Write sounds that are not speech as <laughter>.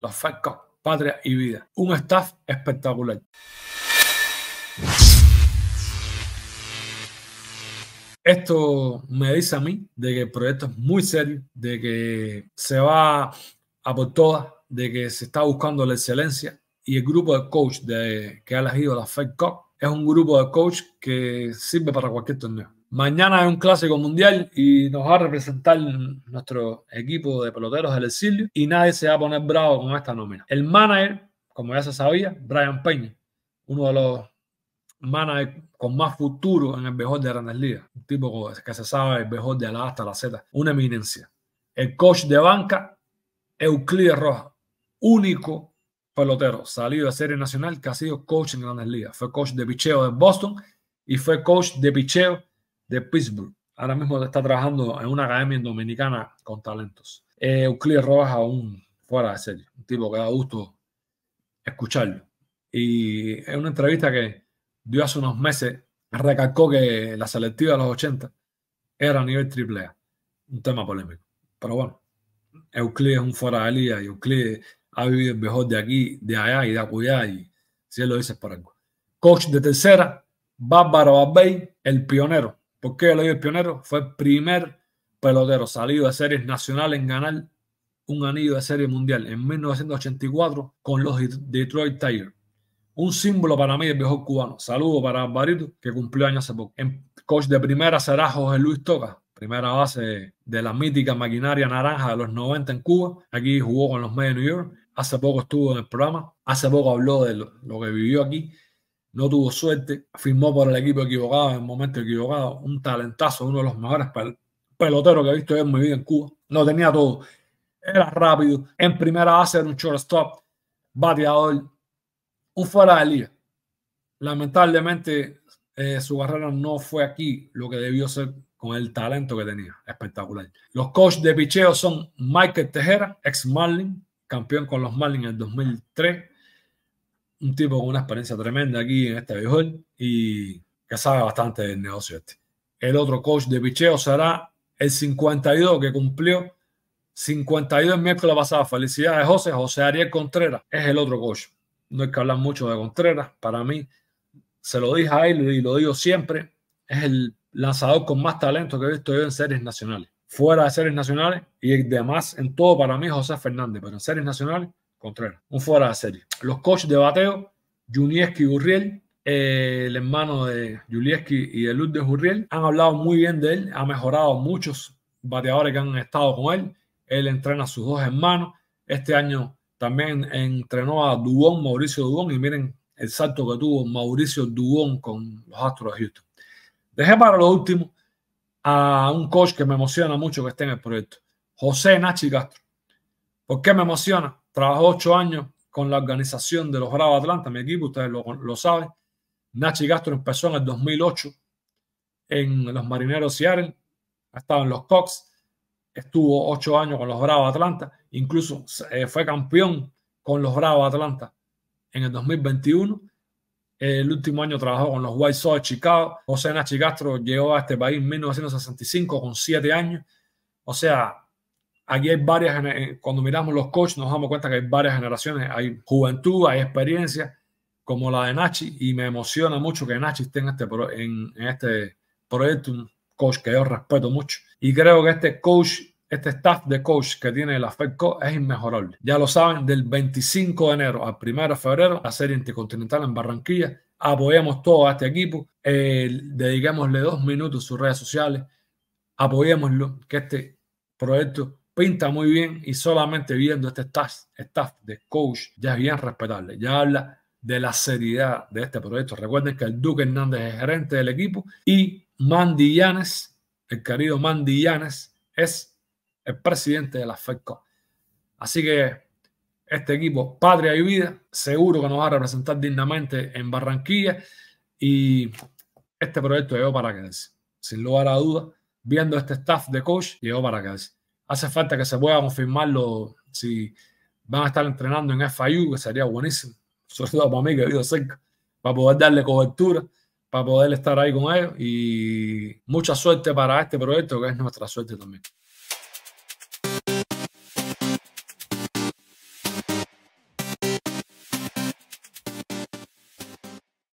Las Falcas, Patria y Vida. Un staff espectacular. Esto me dice a mí de que el proyecto es muy serio, de que se va a por todas, de que se está buscando la excelencia y el grupo de coach de, que ha elegido la Fed Cup es un grupo de coach que sirve para cualquier torneo. Mañana es un clásico mundial y nos va a representar nuestro equipo de peloteros del exilio y nadie se va a poner bravo con esta nómina. El manager, como ya se sabía, Brian Peña, uno de los managers con más futuro en el mejor de Grandes Ligas. Un tipo que se sabe el mejor de la A hasta la Z. Una eminencia. El coach de banca, Euclides Rojas. Único pelotero salido de Serie Nacional que ha sido coach en Grandes Ligas. Fue coach de picheo de Boston y fue coach de picheo de Pittsburgh. Ahora mismo está trabajando en una academia dominicana con talentos. Eh, Euclid Rojas un fuera de serie, un tipo que da gusto escucharlo. Y en una entrevista que dio hace unos meses, recalcó que la selectiva de los 80 era a nivel triple A. Un tema polémico. Pero bueno, Euclid es un fuera de línea y Euclid ha vivido mejor de aquí, de allá y de acullá. Y si él lo dice es por algo. Coach de tercera, Bárbaro Abbey, el pionero porque Eloy el Pionero fue el primer pelotero salido de series nacionales en ganar un anillo de serie mundial en 1984 con los Detroit Tigers. Un símbolo para mí del viejo cubano. Saludo para barito que cumplió años hace poco. En coach de primera será José Luis Toca, primera base de la mítica maquinaria naranja de los 90 en Cuba. Aquí jugó con los Mets de New York. Hace poco estuvo en el programa. Hace poco habló de lo, lo que vivió aquí no tuvo suerte, firmó por el equipo equivocado en el momento equivocado, un talentazo, uno de los mejores peloteros que he visto en mi vida en Cuba. Lo tenía todo. Era rápido, en primera base era un shortstop, bateador, un fuera de liga. Lamentablemente eh, su carrera no fue aquí lo que debió ser con el talento que tenía. Espectacular. Los coaches de picheo son Michael Tejera, ex Marlin, campeón con los Marlins en el 2003 un tipo con una experiencia tremenda aquí en este béisbol y que sabe bastante del negocio este. El otro coach de picheo será el 52 que cumplió 52 el miércoles pasado. Felicidades, José. José Ariel Contreras es el otro coach. No hay que hablar mucho de Contreras. Para mí, se lo dije a él y lo digo siempre, es el lanzador con más talento que he visto yo en series nacionales. Fuera de series nacionales y además en todo para mí José Fernández, pero en series nacionales Contreras. Un fuera de serie. Los coaches de bateo, Junieski Gurriel, eh, el hermano de Julieski y de Luz de Gurriel, han hablado muy bien de él, ha mejorado muchos bateadores que han estado con él. Él entrena a sus dos hermanos. Este año también entrenó a Dubón, Mauricio Dubón, y miren el salto que tuvo Mauricio Dubón con los Astros de Houston. Dejé para lo último a un coach que me emociona mucho que esté en el proyecto, José Nachi Castro. ¿Por qué me emociona? Trabajó ocho años con la organización de los Bravos Atlanta, mi equipo, ustedes lo, saben. Nachi Castro empezó en el 2008 en los Marineros Seattle, ha estado en los Cox, estuvo ocho años con los Bravos Atlanta, incluso eh, fue campeón con los Bravos Atlanta en el 2021. El último año trabajó con los White Sox de Chicago. José Nachi Castro llegó a este país en 1965 con siete años. O sea, Aquí hay varias, eh, cuando miramos los coaches nos damos cuenta que hay varias generaciones, hay juventud, hay experiencia, como la de Nachi, y me emociona mucho que Nachi esté en este, en, este proyecto, un coach que yo respeto mucho. Y creo que este coach este staff de coach que tiene la FedCo es inmejorable. Ya lo saben, del 25 de enero al 1 de febrero, la serie intercontinental en Barranquilla. Apoyemos todo a este equipo, eh, dediquémosle dos minutos sus redes sociales, apoyémoslo, que este proyecto pinta muy bien y solamente viendo este staff, de coach ya es bien respetable. Ya habla de la seriedad de este proyecto. Recuerden que el Duque Hernández es gerente del equipo y Mandy el querido Mandy es el presidente de la feco Así que este equipo, patria y vida, seguro que nos va a representar dignamente en Barranquilla y este proyecto llegó para quedarse. Sin lugar a duda viendo este staff de coach, llegó para quedarse hace falta que se pueda confirmarlo si van a estar entrenando en FIU, que sería buenísimo. <laughs> Sobre todo para mí que vivo cerca, para poder darle cobertura, para poder estar ahí con ellos y mucha suerte para este proyecto que es nuestra suerte también.